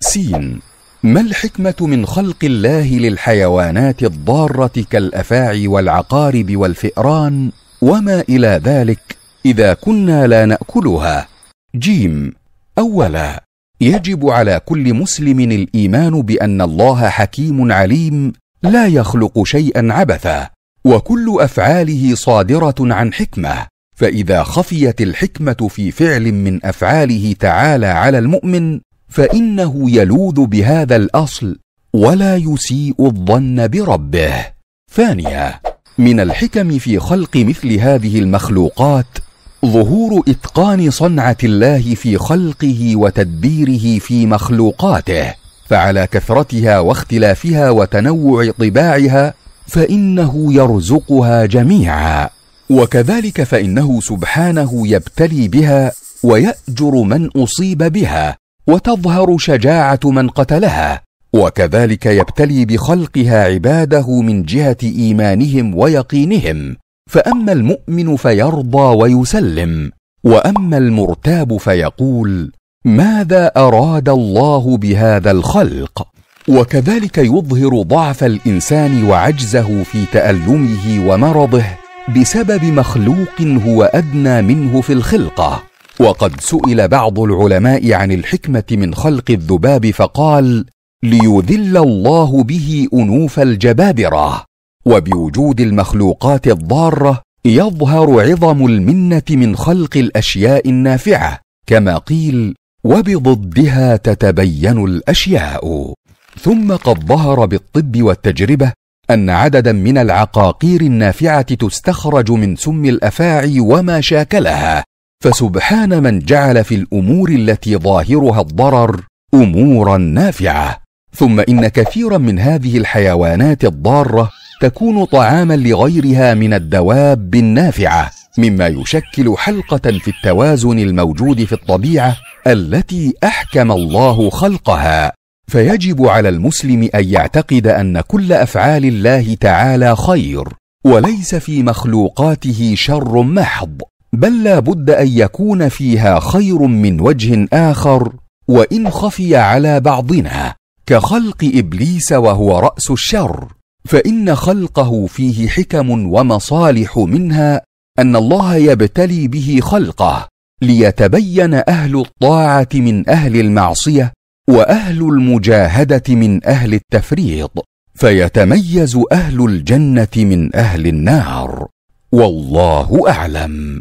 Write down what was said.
سين ما الحكمة من خلق الله للحيوانات الضارة كالأفاعي والعقارب والفئران وما إلى ذلك إذا كنا لا نأكلها جيم أولا يجب على كل مسلم الإيمان بأن الله حكيم عليم لا يخلق شيئا عبثا وكل أفعاله صادرة عن حكمة فإذا خفيت الحكمة في فعل من أفعاله تعالى على المؤمن فانه يلوذ بهذا الاصل ولا يسيء الظن بربه ثانيا من الحكم في خلق مثل هذه المخلوقات ظهور اتقان صنعه الله في خلقه وتدبيره في مخلوقاته فعلى كثرتها واختلافها وتنوع طباعها فانه يرزقها جميعا وكذلك فانه سبحانه يبتلي بها وياجر من اصيب بها وتظهر شجاعه من قتلها وكذلك يبتلي بخلقها عباده من جهه ايمانهم ويقينهم فاما المؤمن فيرضى ويسلم واما المرتاب فيقول ماذا اراد الله بهذا الخلق وكذلك يظهر ضعف الانسان وعجزه في تالمه ومرضه بسبب مخلوق هو ادنى منه في الخلقه وقد سئل بعض العلماء عن الحكمه من خلق الذباب فقال ليذل الله به انوف الجبابره وبوجود المخلوقات الضاره يظهر عظم المنه من خلق الاشياء النافعه كما قيل وبضدها تتبين الاشياء ثم قد ظهر بالطب والتجربه ان عددا من العقاقير النافعه تستخرج من سم الافاعي وما شاكلها فسبحان من جعل في الامور التي ظاهرها الضرر امورا نافعه ثم ان كثيرا من هذه الحيوانات الضاره تكون طعاما لغيرها من الدواب النافعه مما يشكل حلقه في التوازن الموجود في الطبيعه التي احكم الله خلقها فيجب على المسلم ان يعتقد ان كل افعال الله تعالى خير وليس في مخلوقاته شر محض بل لا بد ان يكون فيها خير من وجه اخر وان خفي على بعضنا كخلق ابليس وهو راس الشر فان خلقه فيه حكم ومصالح منها ان الله يبتلي به خلقه ليتبين اهل الطاعه من اهل المعصيه واهل المجاهده من اهل التفريط فيتميز اهل الجنه من اهل النار والله اعلم